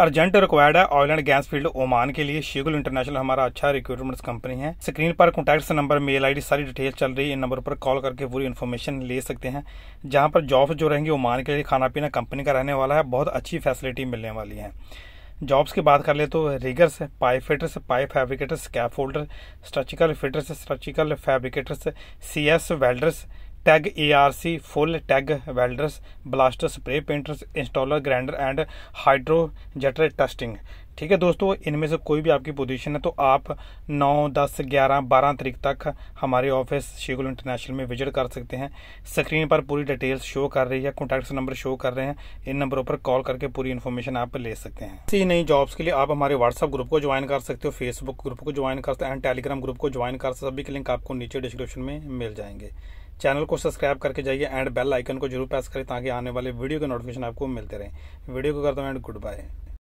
urgent required है oil and gas field Oman के लिए शेगुल इंटरनेशनल हमारा अच्छा रिक्रूटमेंट कंपनी है स्क्रीन पर कॉन्टैक्ट नंबर मेल आईडी सारी डिटेल चल रही है इन नंबर पर कॉल करके पूरी इन्फॉर्मेशन ले सकते हैं जहाँ पर जॉब्स जो रहेंगे ओमान के लिए खाना पीना कंपनी का रहने वाला है बहुत अच्छी फैसिलिटी मिलने वाली है जॉब्स की बात कर ले तो riggers pipe fitters pipe fabricators cap holder structural fitters structural fabricators C S welders TIG ERC full TIG welders blaster spray painters installer grinder and hydrojetter testing ठीक है दोस्तों इनमें से कोई भी आपकी पोजीशन है तो आप 9, 10, 11, 12 तारीख तक हमारे ऑफिस शेगुल इंटरनेशनल में विजिट कर सकते हैं स्क्रीन पर पूरी डिटेल्स शो कर रही है कॉन्टैक्ट नंबर शो कर रहे हैं इन नंबरों पर कॉल करके पूरी इन्फॉर्मेशन आप ले सकते हैं इसी नई जॉब्स के लिए आप हमारे व्हाट्सअप ग्रुप को ज्वाइन कर सकते हो फेसबुक ग्रुप को ज्वाइन कर सकते हैं टेलीग्राम ग्रुप को ज्वाइन कर सकते सभी के लिंक आपको नीचे डिस्क्रिप्शन में मिल जाएंगे चैनल को सब्सक्राइब करके जाइए एंड बेल आइकन को जरूर प्रेस करें ताकि आने वाले वीडियो के नोटिफिकेशन आपको मिलते रहें वीडियो को करता हूँ एंड गुड बाय